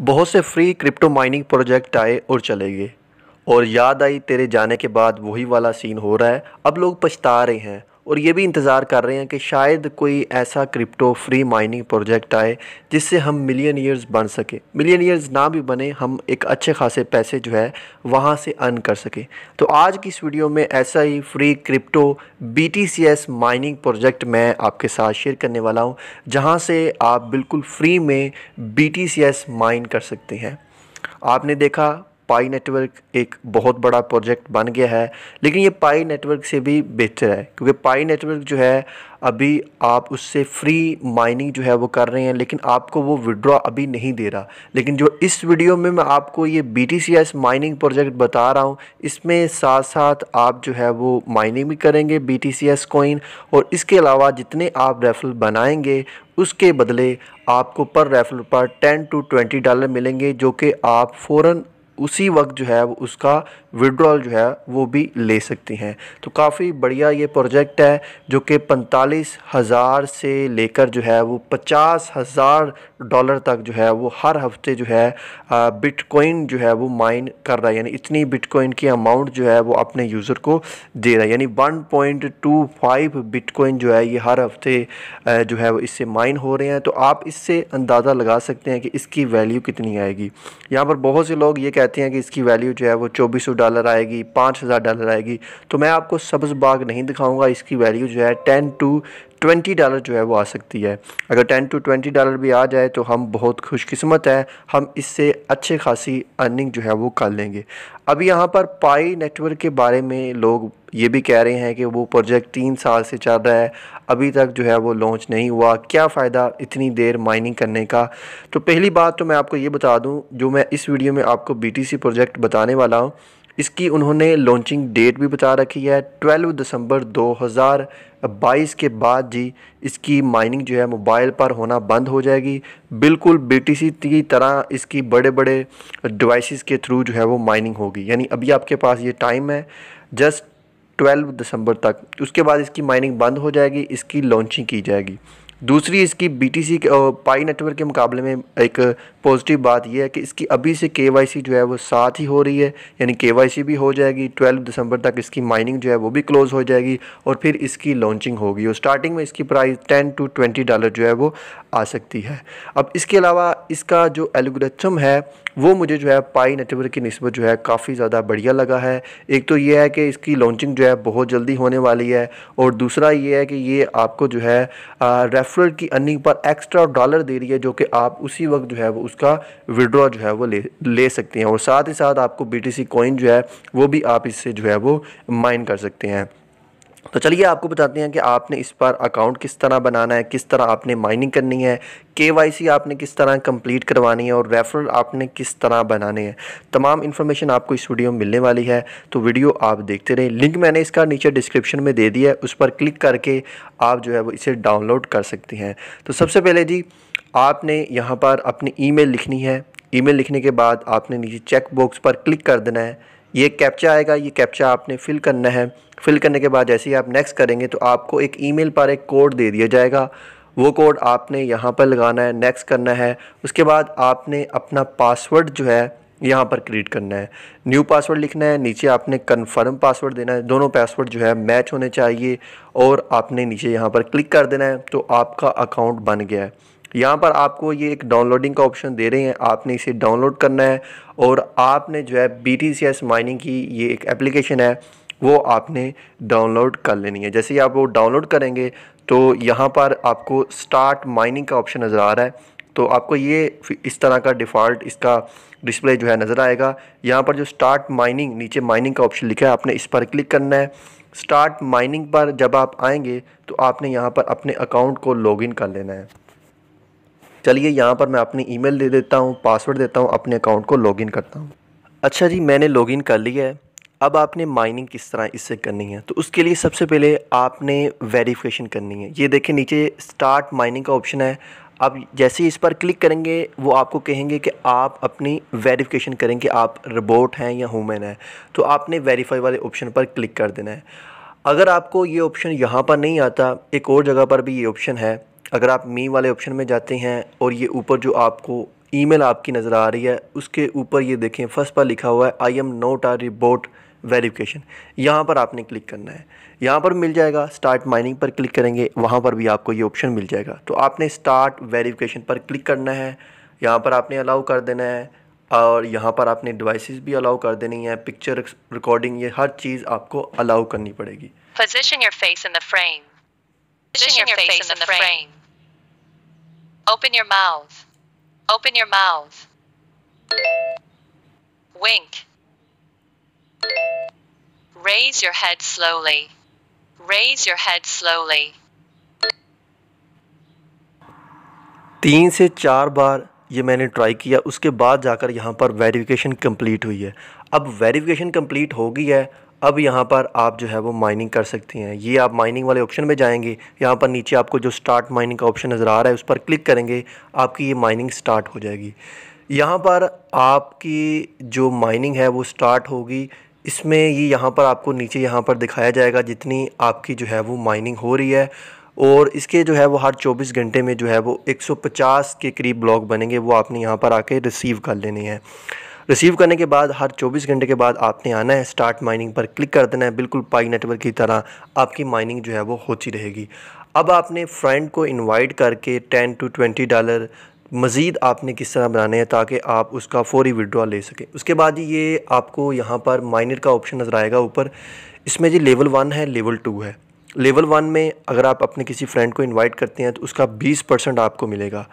बहुत से free crypto mining project आए और चले गए और याद आई तेरे जाने के बाद वही वाला सीन हो रहा है अब लोग पछता रहे हैं और ये भी इंतज़ार कर रहे हैं कि शायद कोई ऐसा क्रिप्टो फ्री माइनिंग प्रोजेक्ट आए जिससे हम मिलियन ईयर्स बन सके मिलियन ईयर्स ना भी बने हम एक अच्छे खासे पैसे जो है वहाँ से अर्न कर सकें तो आज की इस वीडियो में ऐसा ही free crypto B mining project मैं आपके साथ शेयर करने वाला हूँ जहाँ से आप बिल्कुल फ्री में बी माइन कर सकते हैं आपने देखा पाई नेटवर्क एक बहुत बड़ा प्रोजेक्ट बन गया है लेकिन ये पाई नेटवर्क से भी बेहतर है क्योंकि पाई नेटवर्क जो है अभी आप उससे फ्री माइनिंग जो है वो कर रहे हैं लेकिन आपको वो विड्रॉ अभी नहीं दे रहा लेकिन जो इस वीडियो में मैं आपको ये बी माइनिंग प्रोजेक्ट बता रहा हूँ इसमें साथ साथ आप जो है वो माइनिंग भी करेंगे बी कॉइन और इसके अलावा जितने आप रेफल बनाएंगे उसके बदले आपको पर रेफल पर 10 टू 20 डॉलर मिलेंगे जो कि आप फ़ौरन उसी वक्त जो है उसका विड्रॉल जो है वो भी ले सकती हैं तो काफ़ी बढ़िया ये प्रोजेक्ट है जो कि पैंतालीस हज़ार से लेकर जो है वो पचास हज़ार डॉलर तक जो है वो हर हफ्ते जो है बिटकॉइन जो है वो माइन कर रहा है यानी इतनी बिटकॉइन की अमाउंट जो है वो अपने यूज़र को दे रहा है यानी फाइव बिटकॉइन जो है ये हर हफ्ते जो है वो इससे माइन हो रहे हैं तो आप इससे अंदाज़ा लगा सकते हैं कि इसकी वैल्यू कितनी आएगी यहाँ पर बहुत से लोग ये कहते हैं कि इसकी वैल्यू जो है वो चौबीस डॉलर आएगी पाँच हज़ार डॉलर आएगी तो मैं आपको सब्ज़ बाग नहीं दिखाऊंगा इसकी वैल्यू जो है टेन टू ट्वेंटी डॉलर जो है वो आ सकती है अगर टेन टू ट्वेंटी डॉलर भी आ जाए तो हम बहुत खुशकस्मत हैं हम इससे अच्छे खासी अर्निंग जो है वो कर लेंगे अब यहाँ पर पाई नेटवर्क के बारे में लोग ये भी कह रहे हैं कि वो प्रोजेक्ट तीन साल से चल रहा है अभी तक जो है वो लॉन्च नहीं हुआ क्या फ़ायदा इतनी देर माइनिंग करने का तो पहली बात तो मैं आपको ये बता दूँ जो मैं इस वीडियो में आपको बी प्रोजेक्ट बताने वाला हूँ इसकी उन्होंने लॉन्चिंग डेट भी बता रखी है ट्वेल्व दिसंबर बाईस के बाद जी इसकी माइनिंग जो है मोबाइल पर होना बंद हो जाएगी बिल्कुल बीटीसी की तरह इसकी बड़े बड़े डिवाइसेस के थ्रू जो है वो माइनिंग होगी यानी अभी आपके पास ये टाइम है जस्ट 12 दिसंबर तक उसके बाद इसकी माइनिंग बंद हो जाएगी इसकी लॉन्चिंग की जाएगी दूसरी इसकी बी के पाई नेटवर्क के मुकाबले में एक पॉजिटिव बात यह है कि इसकी अभी से के जो है वो साथ ही हो रही है यानी के भी हो जाएगी ट्वेल्व दिसंबर तक इसकी माइनिंग जो है वो भी क्लोज़ हो जाएगी और फिर इसकी लॉन्चिंग होगी और स्टार्टिंग में इसकी price ten to twenty dollar जो है वो आ सकती है अब इसके अलावा इसका जो एल्गोरिथम है वो मुझे जो है पाई नेटवर्क की नस्बत जो है काफ़ी ज़्यादा बढ़िया लगा है एक तो ये है कि इसकी लॉन्चिंग जो है बहुत जल्दी होने वाली है और दूसरा ये है कि ये आपको जो है रेफरल की अर्निंग पर एक्स्ट्रा डॉलर दे रही है जो कि आप उसी वक्त जो है वो उस उसका विड्रॉ जो है वो ले ले सकते हैं और साथ ही साथ आपको बी टी कॉइन जो है वो भी आप इससे जो है वो माइन कर सकते हैं तो चलिए आपको बताते हैं कि आपने इस पर अकाउंट किस तरह बनाना है किस तरह आपने माइनिंग करनी है के आपने किस तरह कंप्लीट करवानी है और रेफरल आपने किस तरह बनाने हैं तमाम इन्फॉर्मेशन आपको इस वीडियो में मिलने वाली है तो वीडियो आप देखते रहें लिंक मैंने इसका नीचे डिस्क्रिप्शन में दे दिया है उस पर क्लिक करके आप जो है वो इसे डाउनलोड कर सकते हैं तो सबसे पहले जी आपने यहाँ पर अपनी ईमेल लिखनी है ईमेल लिखने के बाद आपने नीचे चेक बॉक्स पर क्लिक कर देना है ये कैप्चा आएगा ये कैप्चा आपने फिल करना है फिल करने के बाद जैसे ही आप नेक्स्ट करेंगे तो आपको एक ईमेल पर एक कोड दे दिया जाएगा वो कोड आपने यहाँ पर लगाना है नेक्स्ट करना है उसके बाद आपने अपना पासवर्ड जो है यहाँ पर क्रिएट करना है न्यू पासवर्ड लिखना है नीचे आपने कन्फर्म पासवर्ड देना है दोनों पासवर्ड जो है मैच होने चाहिए और आपने नीचे यहाँ पर क्लिक कर देना है तो आपका अकाउंट बन गया है यहाँ पर आपको ये एक डाउनलोडिंग का ऑप्शन दे रहे हैं आपने इसे डाउनलोड करना है और आपने जो है B T C S mining की ये एक एप्लीकेशन है वो आपने डाउनलोड कर लेनी है जैसे ही आप वो डाउनलोड करेंगे तो यहाँ पर आपको स्टार्ट माइनिंग का ऑप्शन नज़र आ रहा है तो आपको ये इस तरह का डिफ़ॉल्ट इसका डिस्प्ले जो है नज़र आएगा यहाँ पर जो स्टार्ट माइनिंग नीचे माइनिंग का ऑप्शन लिखा है आपने इस पर क्लिक करना है स्टार्ट माइनिंग पर जब आप आएंगे तो आपने यहाँ पर अपने अकाउंट को लॉगिन कर लेना है चलिए यहाँ पर मैं अपनी ईमेल दे देता हूँ पासवर्ड देता हूँ अपने अकाउंट को लॉगिन करता हूँ अच्छा जी मैंने लॉगिन कर लिया है अब आपने माइनिंग किस तरह इससे करनी है तो उसके लिए सबसे पहले आपने वेरिफिकेशन करनी है ये देखें नीचे स्टार्ट माइनिंग का ऑप्शन है आप जैसे ही इस पर क्लिक करेंगे वो आपको कहेंगे कि आप अपनी वेरिफिकेशन करें कि आप रोबोट हैं या हुमेन हैं तो आपने वेरीफाई वाले ऑप्शन पर क्लिक कर देना है अगर आपको ये ऑप्शन यहाँ पर नहीं आता एक और जगह पर भी ये ऑप्शन है अगर आप मी वाले ऑप्शन में जाते हैं और ये ऊपर जो आपको ईमेल आपकी नज़र आ रही है उसके ऊपर ये देखें फर्स्ट पर लिखा हुआ है I am not a robot verification यहाँ पर आपने क्लिक करना है यहाँ पर मिल जाएगा स्टार्ट माइनिंग पर क्लिक करेंगे वहाँ पर भी आपको ये ऑप्शन मिल जाएगा तो आपने स्टार्ट वेरिफिकेशन पर क्लिक करना है यहाँ पर आपने अलाउ कर देना है और यहाँ पर आपने डिवाइसेस भी अलाउ कर देनी है पिक्चर रिकॉर्डिंग ये हर चीज़ आपको अलाउ करनी पड़ेगी position your face in the frame position your face in the frame Open your mouth. Open your mouth. Wink. Raise your head slowly. Raise your head slowly. तीन से चार बार ये मैंने ट्राई किया उसके बाद जाकर यहाँ पर वेरिफिकेशन कंप्लीट हुई है अब वेरिफिकेशन कंप्लीट हो गई है अब यहाँ पर आप जो है वो माइनिंग कर सकती हैं ये आप माइनिंग वाले ऑप्शन में जाएंगे यहाँ पर नीचे आपको जो स्टार्ट माइनिंग का ऑप्शन नज़र आ रहा है उस पर क्लिक करेंगे आपकी ये माइनिंग स्टार्ट हो जाएगी यहाँ पर आपकी जो माइनिंग है वो स्टार्ट होगी इसमें ये यहाँ पर आपको नीचे यहाँ पर दिखाया जाएगा जितनी आपकी जो है वो माइनिंग हो रही है और इसके जो है वो हर 24 घंटे में जो है वो 150 के करीब ब्लॉक बनेंगे वो आपने यहाँ पर आके रिसीव कर लेने हैं रिसीव करने के बाद हर 24 घंटे के बाद आपने आना है स्टार्ट माइनिंग पर क्लिक कर देना है बिल्कुल पाई नेटवर्क की तरह आपकी माइनिंग जो है वो होती रहेगी अब आपने फ्रेंड को इनवाइट करके 10 टू 20 डॉलर मज़ीद आपने किस तरह बनाने हैं ताकि आप उसका फ़ौरी विड्रॉ ले सकें उसके बाद ये आपको यहाँ पर माइनर का ऑप्शन नज़र आएगा ऊपर इसमें जी लेवल वन है लेवल टू है लेवल वन में अगर आप अपने किसी फ्रेंड को इन्वाइट करते हैं तो उसका बीस परसेंट आपको मिलेगा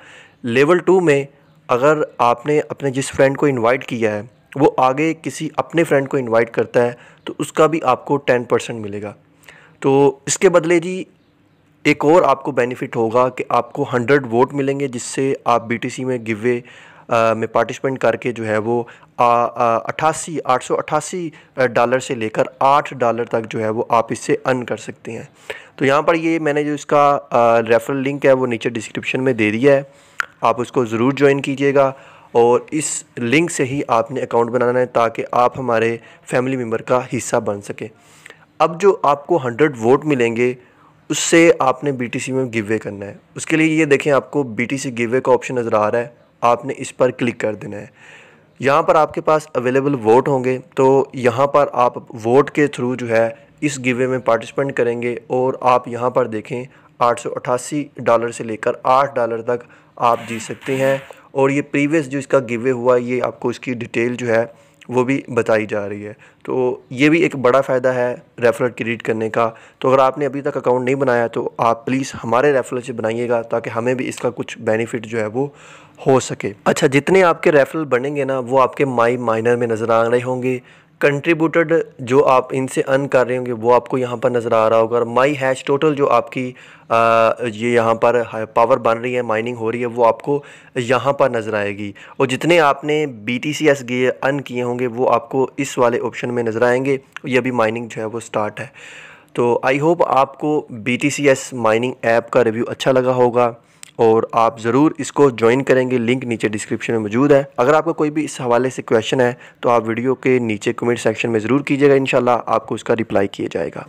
लेवल टू में अगर आपने अपने जिस फ्रेंड को इनवाइट किया है वो आगे किसी अपने फ्रेंड को इनवाइट करता है तो उसका भी आपको टेन परसेंट मिलेगा तो इसके बदले जी एक और आपको बेनिफिट होगा कि आपको हंड्रेड वोट मिलेंगे जिससे आप बीटीसी में गिवे में पार्टिसिपेंट करके जो है वो अट्ठासी आठ सौ अट्ठासी डॉलर से लेकर आठ डॉलर तक जो है वो आप इससे अर्न कर सकते हैं तो यहाँ पर ये मैंने जो इसका रेफरल लिंक है वो नीचे डिस्क्रिप्शन में दे दिया है आप उसको ज़रूर ज्वाइन कीजिएगा और इस लिंक से ही आपने अकाउंट बनाना है ताकि आप हमारे फैमिली मेम्बर का हिस्सा बन सके अब जो आपको हंड्रेड वोट मिलेंगे उससे आपने सी में गिवे करना है उसके लिए ये देखें आपको बी सी गिवे का ऑप्शन नज़र आ रहा है आपने इस पर क्लिक कर देना है यहाँ पर आपके पास अवेलेबल वोट होंगे तो यहाँ पर आप वोट के थ्रू जो है इस गिवे में पार्टिसिपेंट करेंगे और आप यहाँ पर देखें 888 डॉलर से लेकर 8 डॉलर तक आप जी सकते हैं और ये प्रीवियस जो इसका गिवे हुआ ये आपको इसकी डिटेल जो है वो भी बताई जा रही है तो ये भी एक बड़ा फ़ायदा है रेफरल क्रिएट करने का तो अगर आपने अभी तक अकाउंट नहीं बनाया तो आप प्लीज़ हमारे रेफरल से बनाइएगा ताकि हमें भी इसका कुछ बेनिफिट जो है वो हो सके अच्छा जितने आपके रेफरल बनेंगे ना वो आपके माई माइनर में नज़र आ रहे होंगे कंट्रीब्यूटेड जो आप इनसे अर्न कर रहे होंगे वो आपको यहाँ पर नज़र आ रहा होगा और माई हैश टोटल जो आपकी आ, ये यहाँ पर पावर बन रही है माइनिंग हो रही है वो आपको यहाँ पर नज़र आएगी और जितने आपने बी टी सी एस गए अर्न किए होंगे वो आपको इस वाले ऑप्शन में नज़र आएंगे ये अभी माइनिंग जो है वो स्टार्ट है तो आई होप आपको B T C S mining app का रिव्यू अच्छा लगा होगा और आप ज़रूर इसको ज्वाइन करेंगे लिंक नीचे डिस्क्रिप्शन में मौजूद है अगर आपका कोई भी इस हवाले से क्वेश्चन है तो आप वीडियो के नीचे कमेंट सेक्शन में ज़रूर कीजिएगा इन आपको उसका रिप्लाई किया जाएगा